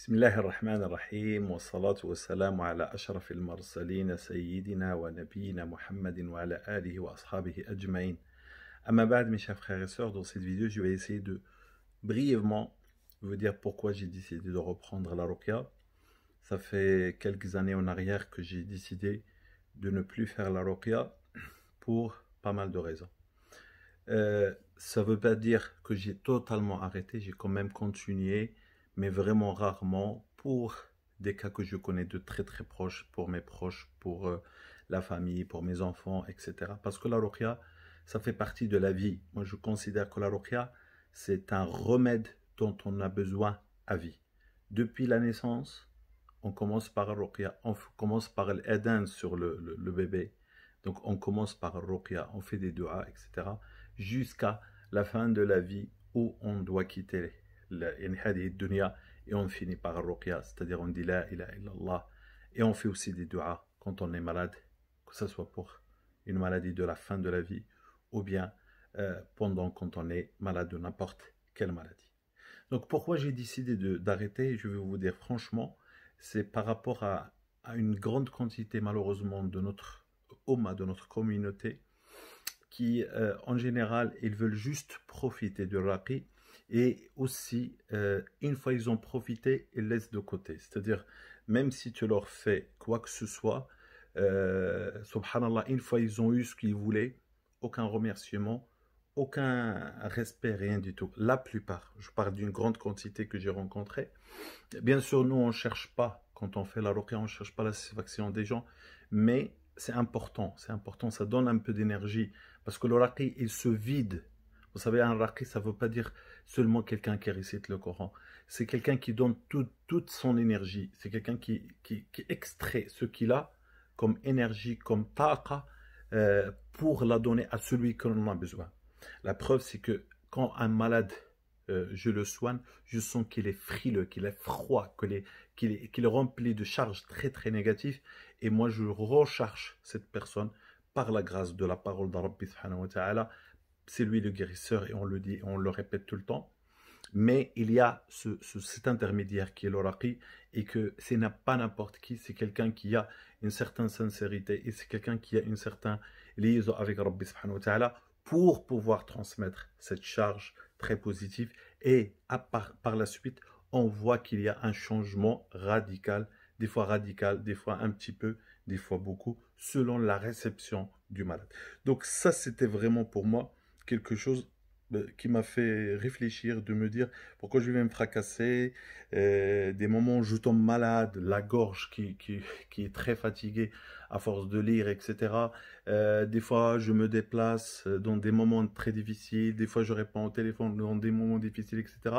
بسم wa mes chers frères et sœurs dans cette vidéo je vais essayer de brièvement vous dire pourquoi j'ai décidé de reprendre la ruqya ça fait quelques années en arrière que j'ai décidé de ne plus faire la ruqya pour pas mal de raisons euh, ça ne veut pas dire que j'ai totalement arrêté j'ai quand même continué mais vraiment rarement pour des cas que je connais de très très proches, pour mes proches, pour euh, la famille, pour mes enfants, etc. Parce que la ruqya, ça fait partie de la vie. Moi, je considère que la ruqya, c'est un remède dont on a besoin à vie. Depuis la naissance, on commence par la on commence par l'aidant sur le, bébé. Donc, on commence par la on fait des doigts, etc. Jusqu'à la fin de la vie où on doit quitter et on finit par c'est-à-dire on dit la ilaha là et on fait aussi des duas quand on est malade que ce soit pour une maladie de la fin de la vie ou bien euh, pendant quand on est malade de n'importe quelle maladie. Donc pourquoi j'ai décidé d'arrêter Je vais vous dire franchement, c'est par rapport à, à, une grande quantité malheureusement de notre homa de notre communauté, qui euh, en général, ils veulent juste profiter De raqi et aussi, euh, une fois ils ont profité, ils laissent de côté. C'est-à-dire, même si tu leur fais quoi que ce soit, euh, subhanallah, une fois ils ont eu ce qu'ils voulaient, aucun remerciement, aucun respect, rien du tout. La plupart, je parle d'une grande quantité que j'ai rencontrée. Bien sûr, nous, on ne cherche pas, quand on fait la roquette, on ne cherche pas la satisfaction des gens, mais c'est important, c'est important, ça donne un peu d'énergie, parce que le raqi, il se vide vous savez, un raqi, ça ne veut pas dire seulement quelqu'un qui récite le Coran. C'est quelqu'un qui donne toute son énergie. C'est quelqu'un qui, extrait ce qu'il a comme énergie, comme taqa, euh, pour la donner à celui que l'on a besoin. La preuve, c'est que quand un malade, euh, je le soigne, je sens qu'il est frileux, qu'il est froid, qu'il est, rempli de charges très très négatives, et moi je recharge cette personne par la grâce de la parole d'Allah. wa c'est lui le guérisseur et on le dit, on le répète tout le temps. Mais il y a ce, cet intermédiaire qui est l'oraqi et que ce n'est pas n'importe qui, c'est quelqu'un qui a une certaine sincérité et c'est quelqu'un qui a une certaine liaison avec Rabbi subhanahu pour pouvoir transmettre cette charge très positive et par la suite on voit qu'il y a un changement radical, des fois radical, des fois un petit peu, des fois beaucoup, selon la réception du malade. Donc ça c'était vraiment pour moi quelque chose euh, qui m'a fait réfléchir, de me dire pourquoi je vais me fracasser, euh, des moments où je tombe malade, la gorge qui, qui, est très fatiguée à force de lire, etc. Euh, des fois, je me déplace dans des moments très difficiles, des fois, je réponds au téléphone dans des moments difficiles, etc.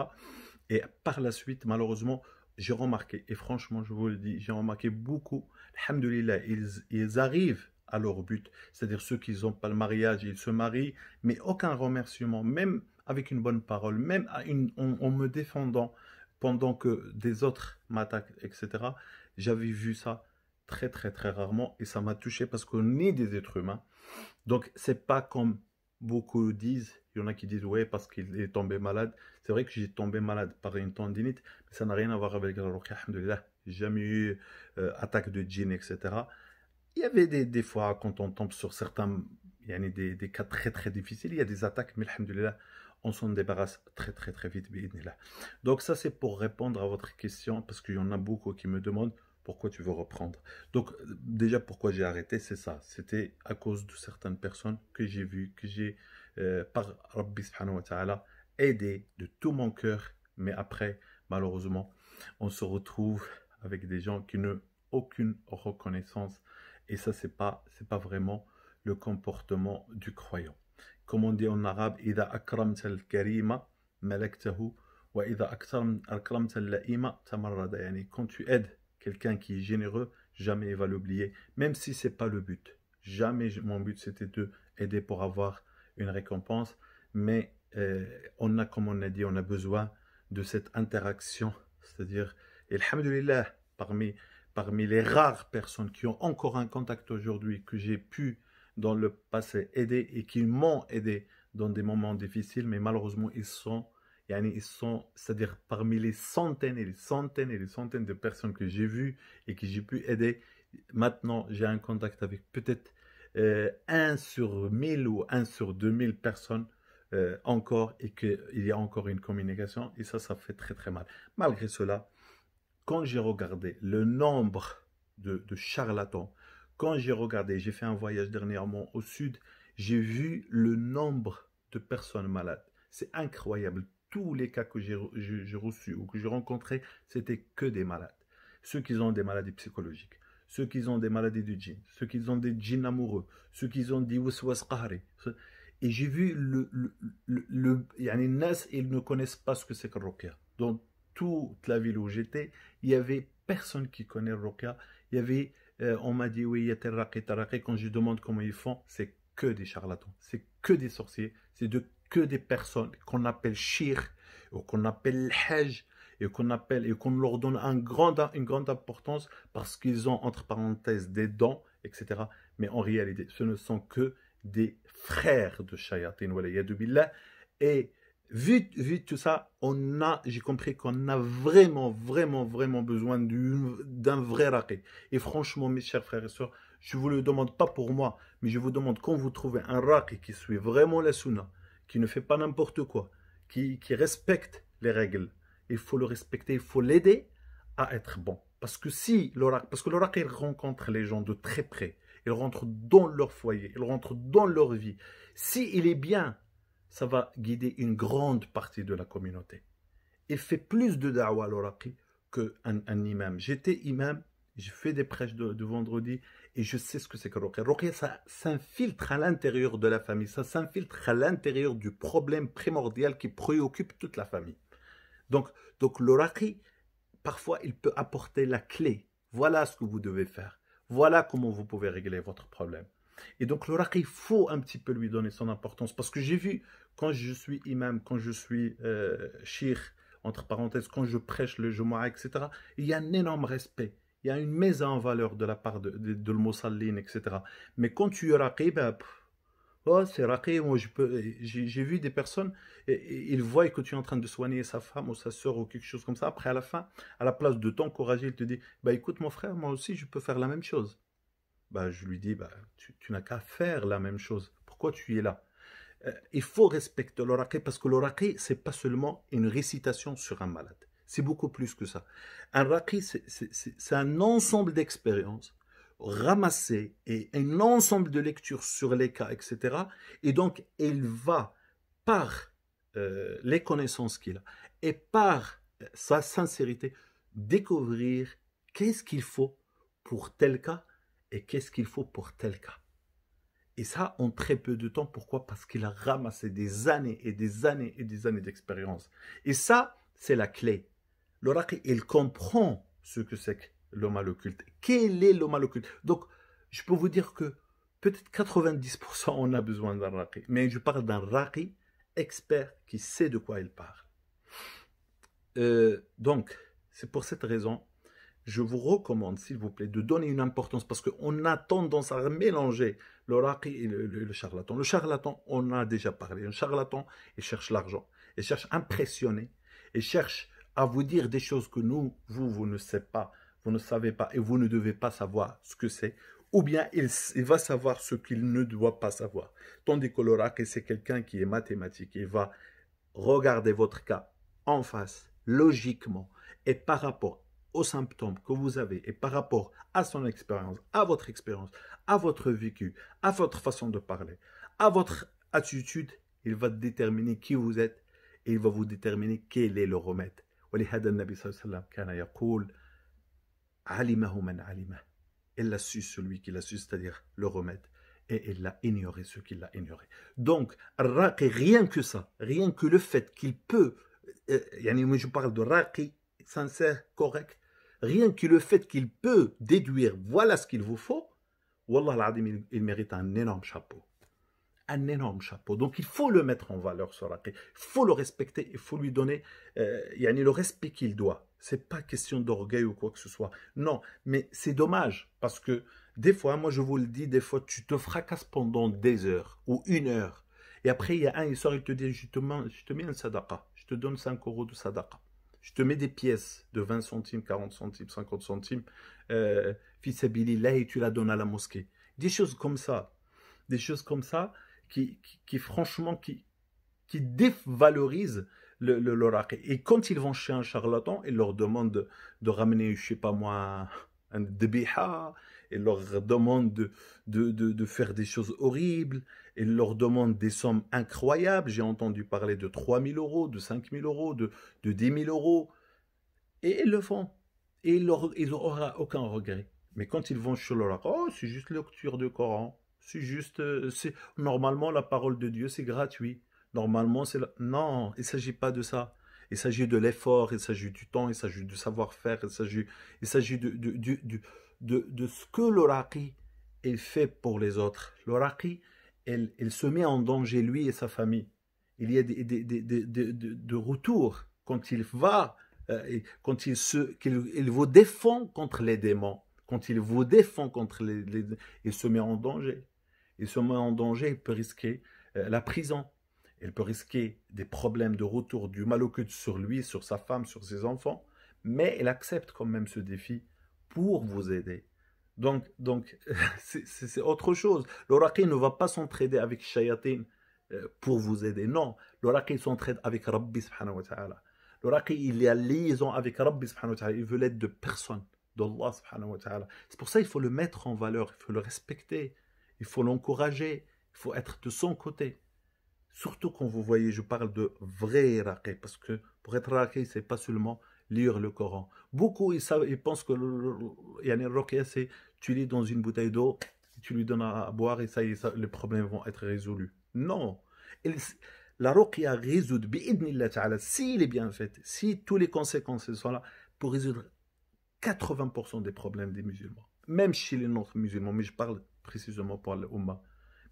Et par la suite, malheureusement, j'ai remarqué, et franchement, je vous le dis, j'ai remarqué beaucoup, alhamdoulilah, ils, ils arrivent à leur but. C'est-à-dire ceux qui n'ont pas le mariage, ils se marient, mais aucun remerciement, même avec une bonne parole, même à une, en, me défendant pendant que des autres m'attaquent, etc. J'avais vu ça très très très rarement et ça m'a touché parce qu'on est des êtres humains. Donc c'est pas comme beaucoup disent, il y en a qui disent ouais parce qu'il est tombé malade. C'est vrai que j'ai tombé malade par une tendinite, mais ça n'a rien à voir avec la j'ai jamais eu euh, attaque de djinn, etc il y avait des, des fois, quand on tombe sur certains, il y a des, des cas très très difficiles, il y a des attaques, mais alhamdoulilah, on s'en débarrasse très très très vite. Donc ça, c'est pour répondre à votre question, parce qu'il y en a beaucoup qui me demandent pourquoi tu veux reprendre. Donc déjà, pourquoi j'ai arrêté, c'est ça. C'était à cause de certaines personnes que j'ai vu, que j'ai, euh, par Rabbi subhanahu wa ta'ala, aidé de tout mon cœur. Mais après, malheureusement, on se retrouve avec des gens qui n'ont aucune reconnaissance et ça, c'est pas, c'est pas vraiment le comportement du croyant. Comme on dit en arabe, ou quand tu aides quelqu'un qui est généreux, jamais il va l'oublier, même si c'est pas le but. Jamais mon but c'était de aider pour avoir une récompense, mais euh, on a, comme on a dit, on a besoin de cette interaction, c'est-à-dire, et alhamdulillah, parmi parmi les rares personnes qui ont encore un contact aujourd'hui, que j'ai pu dans le passé aider et qui m'ont aidé dans des moments difficiles, mais malheureusement, ils sont, ils sont, c'est-à-dire parmi les centaines et les centaines et les centaines de personnes que j'ai vues et que j'ai pu aider, maintenant, j'ai un contact avec peut-être euh, un sur 1000 ou un sur deux mille personnes euh, encore et qu'il y a encore une communication et ça, ça fait très très mal. Malgré cela, quand j'ai regardé le nombre de, charlatans, quand j'ai regardé, j'ai fait un voyage dernièrement au sud, j'ai vu le nombre de personnes malades. C'est incroyable. Tous les cas que j'ai reçus ou que j'ai rencontrés, c'était que des malades. Ceux qui ont des maladies psychologiques, ceux qui ont des maladies du djinn, ceux qui ont des djinns amoureux, ceux qui ont des waswas Et j'ai vu le, le, le, ils ne connaissent pas ce que c'est que ruqya. Donc, toute la ville où j'étais, il y avait personne qui connaît Rokia. Il y avait, euh, on m'a dit, oui, il y a Quand je demande comment ils font, c'est que des charlatans, c'est que des sorciers, c'est de que des personnes qu'on appelle chir ou qu'on appelle hajj, et qu'on appelle, et qu'on leur donne un grand, une grande importance parce qu'ils ont, entre parenthèses, des dents, etc. Mais en réalité, ce ne sont que des frères de Shayatin, billah. Et vu, vite tout ça, on a, j'ai compris qu'on a vraiment, vraiment, vraiment besoin d'un vrai raqi. Et franchement, mes chers frères et sœurs, je vous le demande pas pour moi, mais je vous demande quand vous trouvez un raqi qui suit vraiment la sunna, qui ne fait pas n'importe quoi, qui, respecte les règles, il faut le respecter, il faut l'aider à être bon. Parce que si le parce que rencontre les gens de très près, il rentre dans leur foyer, il rentre dans leur vie. S'il il est bien ça va guider une grande partie de la communauté. Il fait plus de da'wa, al que qu'un un imam. J'étais imam, j'ai fait des prêches de, vendredi et je sais ce que c'est que Ruqya. Ruqya, ça s'infiltre à l'intérieur de la famille, ça s'infiltre à l'intérieur du problème primordial qui préoccupe toute la famille. Donc, donc parfois, il peut apporter la clé. Voilà ce que vous devez faire. Voilà comment vous pouvez régler votre problème. Et donc le raqi, il faut un petit peu lui donner son importance. Parce que j'ai vu, quand je suis imam, quand je suis euh, entre parenthèses, quand je prêche le Jumu'ah, etc., il y a un énorme respect. Il y a une mise en valeur de la part de, de, de etc. Mais quand tu es ben, oh, c'est raqib, moi, j'ai, vu des personnes, et, ils voient que tu es en train de soigner sa femme ou sa soeur ou quelque chose comme ça. Après, à la fin, à la place de t'encourager, il te dit, bah, ben, écoute, mon frère, moi aussi, je peux faire la même chose. Bah, je lui dis, bah, tu, n'as qu'à faire la même chose. Pourquoi tu es là euh, Il faut respecter l'oraké parce que l'oraké, ce n'est pas seulement une récitation sur un malade. C'est beaucoup plus que ça. Un raki, c'est un ensemble d'expériences ramassées et un ensemble de lectures sur les cas, etc. Et donc, il va, par euh, les connaissances qu'il a et par euh, sa sincérité, découvrir qu'est-ce qu'il faut pour tel cas et qu'est-ce qu'il faut pour tel cas. Et ça, en très peu de temps. Pourquoi Parce qu'il a ramassé des années et des années et des années d'expérience. Et ça, c'est la clé. L'oracle, il comprend ce que c'est que le mal occulte. Quel est le mal occulte Donc, je peux vous dire que peut-être 90% on a besoin d'un raqi. Mais je parle d'un raqi expert qui sait de quoi il parle. Euh, donc, c'est pour cette raison je vous recommande, s'il vous plaît, de donner une importance parce qu'on a tendance à mélanger le et le, charlatan. Le charlatan, on a déjà parlé. Un charlatan, il cherche l'argent, il cherche à impressionner, il cherche à vous dire des choses que nous, vous, vous ne savez pas, vous ne savez pas et vous ne devez pas savoir ce que c'est. Ou bien il, va savoir ce qu'il ne doit pas savoir. Tandis que le c'est quelqu'un qui est mathématique. Il va regarder votre cas en face, logiquement, et par rapport aux symptômes que vous avez et par rapport à son expérience, à votre expérience, à votre vécu, à votre façon de parler, à votre attitude, il va déterminer qui vous êtes et il va vous déterminer quel est le remède. ولهذا a su celui qui l'a su c'est-à-dire le remède et il l'a ignoré ce qu'il l'a ignoré donc rien que ça rien que le fait qu'il peut euh, euh, je parle de raqi sincère correct rien que le fait qu'il peut déduire voilà ce qu'il vous faut, Wallah il, il mérite un énorme chapeau. Un énorme chapeau. Donc il faut le mettre en valeur, ce raqi. Il faut le respecter, il faut lui donner euh, le respect qu'il doit. C'est pas question d'orgueil ou quoi que ce soit. Non, mais c'est dommage parce que des fois, moi je vous le dis, des fois tu te fracasses pendant des heures ou une heure. Et après, il y a un, il sort, il te dit, je te, je te mets un sadaqa, je te donne 5 euros de sadaqa je te mets des pièces de 20 centimes, 40 centimes, 50 centimes, euh, fils là et tu la donnes à la mosquée. Des choses comme ça, des choses comme ça qui, qui, franchement, qui, qui dévalorisent le, le, Et quand ils vont chez un charlatan, ils leur demandent de, ramener, je sais pas moi, un debiha, et leur demande de, de, de, faire des choses horribles, et leur demande des sommes incroyables. J'ai entendu parler de 3 000 euros, de 5 000 euros, de, de 10 000 euros. Et ils le font. Et ils n'auront aucun regret. Mais quand ils vont chez leur oh, c'est juste lecture de Coran. C'est juste, euh, c'est, normalement, la parole de Dieu, c'est gratuit. Normalement, c'est, non, il s'agit pas de ça. Il s'agit de l'effort, il s'agit du temps, il s'agit du savoir-faire, il s'agit, il s'agit de, ce que l'oraki il fait pour les autres. L'oraki, elle se met en danger, lui et sa famille. Il y a des, des, de retour quand il va, euh, quand il, se, qu'il, il vous défend contre les démons, quand il vous défend contre les, Il se met en danger. Il se met en danger, il peut risquer euh, la prison. Il peut risquer des problèmes de retour du mal malocute sur lui, sur sa femme, sur ses enfants. Mais il accepte quand même ce défi pour vous aider. Donc, donc c'est autre chose. raqi ne va pas s'entraider avec Shayatin euh, pour vous aider. Non, raqi s'entraide avec Rabbi subhanahu wa ta'ala. il y a liaison avec Rabbi subhanahu Il veut l'aide de personne, subhanahu wa ta'ala. C'est pour ça qu'il faut le mettre en valeur, il faut le respecter, il faut l'encourager, il faut être de son côté. Surtout quand vous voyez, je parle de vrai raqi parce que pour être raqi c'est pas seulement lire le Coran. Beaucoup, ils, savent, ils pensent que le Rokia, c'est tu lis dans une bouteille d'eau, tu lui donnes à boire et ça, les problèmes vont être résolus. Non. la Rokia résout, si s'il est bien faite, si toutes les conséquences sont là, pour résoudre 80% des problèmes des musulmans. Même chez les non-musulmans, mais je parle précisément pour l'Ummah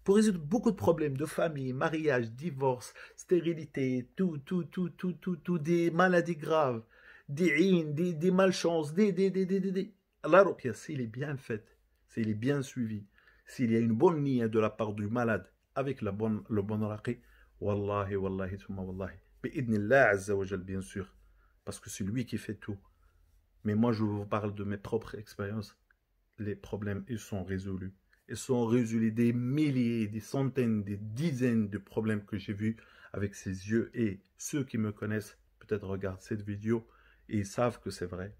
pour résoudre beaucoup de problèmes de famille, mariage, divorce, stérilité, tout, tout, tout, tout, tout, tout, des maladies graves des des, des malchances, des, des, des, des, La ruqya, s'il est bien fait s'il est bien suivi, s'il y a une bonne niya de la part du malade, avec la bonne, le bon raqi, wallahi, wallahi, thumma wallahi. Bi'idnillah azza wa bien sûr, parce que c'est lui qui fait tout. Mais moi, je vous parle de mes propres expériences. Les problèmes, ils sont résolus. Ils sont résolus des milliers, des centaines, des dizaines de problèmes que j'ai vus avec ses yeux. Et ceux qui me connaissent, peut-être regardent cette vidéo, et ils savent que c'est vrai.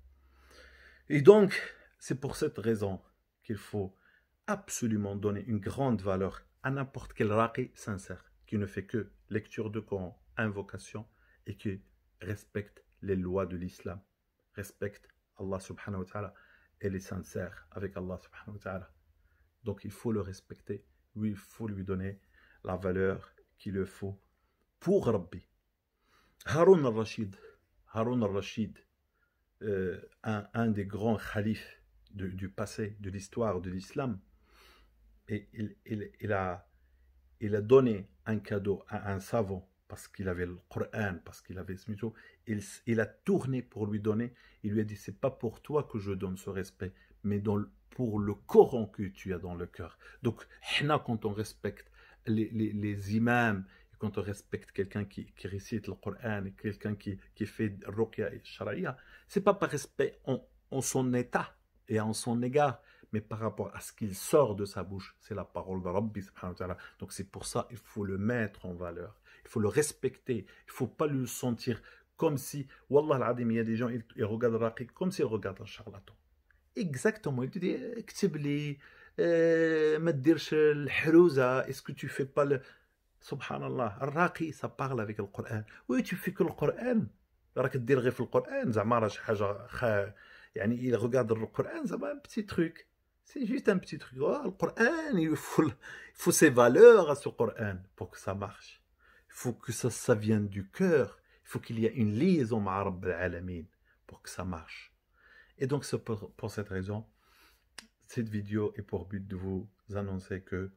Et donc, c'est pour cette raison qu'il faut absolument donner une grande valeur à n'importe quel raqi sincère qui ne fait que lecture de Coran, invocation et qui respecte les lois de l'islam, respecte Allah subhanahu wa ta'ala et les sincères avec Allah subhanahu wa ta'ala. Donc il faut le respecter, oui, il faut lui donner la valeur qu'il le faut pour Rabbi. Harun al-Rashid, Haroun al-Rashid, euh, un, des grands khalifs du passé, de l'histoire de l'islam, et il, a, il a donné un cadeau à un savant parce qu'il avait le Coran, parce qu'il avait ce mytho, il, a tourné pour lui donner, il lui a dit, c'est pas pour toi que je donne ce respect, mais pour le Coran que tu as dans le cœur. Donc, quand on respecte les, les, les imams, quand on respecte quelqu'un qui, qui, récite le Coran, quelqu'un qui, qui, fait ruqya et sharia, c'est pas par respect en, son état et en son égard, mais par rapport à ce qu'il sort de sa bouche. C'est la parole de Rabbi subhanahu Donc c'est pour ça il faut le mettre en valeur. Il faut le respecter. Il faut pas le sentir comme si, Wallah il y a des gens, ils, regardent regardent Raqiq comme s'ils regardent un charlatan. Exactement. Il te dit, eh, eh, est-ce que tu fais pas le. Subhanallah, raqi, ça parle avec le Coran. Oui, tu fais que le Coran. راك دير il regarde le Coran زعما un petit truc. C'est juste un petit truc. Oh, le Coran, il faut, ses valeurs à ce Coran pour que ça marche. Il faut que ça, ça vienne du cœur. Il faut qu'il y ait une liaison avec pour que ça marche. Et donc, pour cette raison, cette vidéo est pour but de vous annoncer que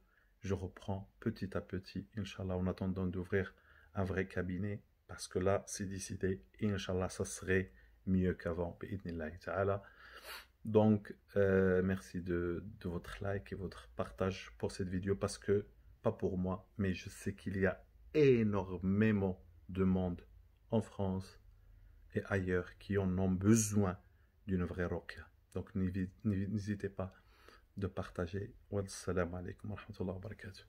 je reprends petit à petit, Inch'Allah, en attendant d'ouvrir un vrai cabinet, parce que là, c'est décidé, et Inch'Allah, ça serait mieux qu'avant, Donc, euh, merci de, votre like et votre partage pour cette vidéo, parce que, pas pour moi, mais je sais qu'il y a énormément de monde en France et ailleurs qui en ont besoin d'une vraie roca. Donc, n'hésitez pas de partager. Wa alaikum wa rahmatullahi wa barakatuh.